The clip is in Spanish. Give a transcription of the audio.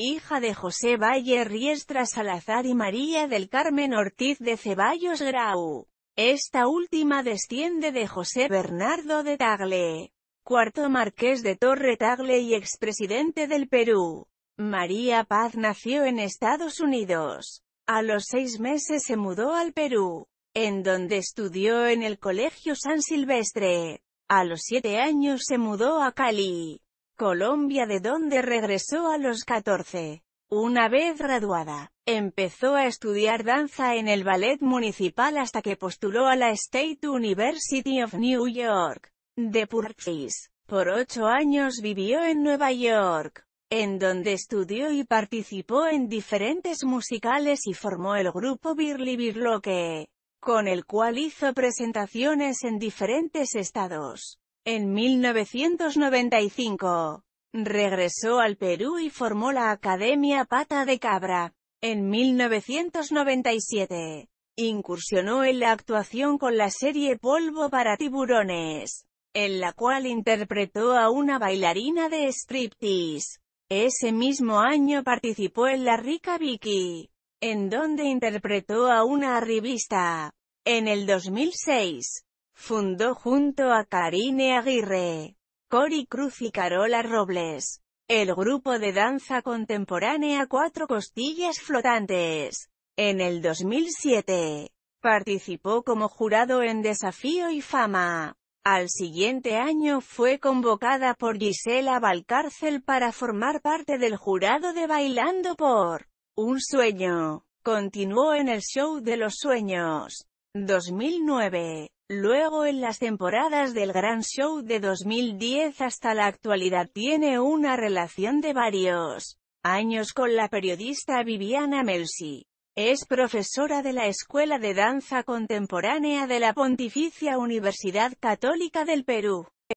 hija de José Valle Riestra Salazar y María del Carmen Ortiz de Ceballos Grau. Esta última desciende de José Bernardo de Tagle, cuarto marqués de Torre Tagle y expresidente del Perú. María Paz nació en Estados Unidos. A los seis meses se mudó al Perú, en donde estudió en el Colegio San Silvestre. A los siete años se mudó a Cali Colombia de donde regresó a los 14. Una vez graduada, empezó a estudiar danza en el ballet municipal hasta que postuló a la State University of New York, de Purchase. Por ocho años vivió en Nueva York, en donde estudió y participó en diferentes musicales y formó el grupo Birly Birloque, con el cual hizo presentaciones en diferentes estados. En 1995, regresó al Perú y formó la Academia Pata de Cabra. En 1997, incursionó en la actuación con la serie Polvo para tiburones, en la cual interpretó a una bailarina de striptease. Ese mismo año participó en La Rica Vicky, en donde interpretó a una arribista. En el 2006, Fundó junto a Karine Aguirre, Cori Cruz y Carola Robles, el grupo de danza contemporánea Cuatro Costillas Flotantes. En el 2007, participó como jurado en Desafío y Fama. Al siguiente año fue convocada por Gisela Valcárcel para formar parte del jurado de Bailando por un sueño. Continuó en el Show de los Sueños 2009. Luego en las temporadas del Gran Show de 2010 hasta la actualidad tiene una relación de varios años con la periodista Viviana Melsi. Es profesora de la Escuela de Danza Contemporánea de la Pontificia Universidad Católica del Perú.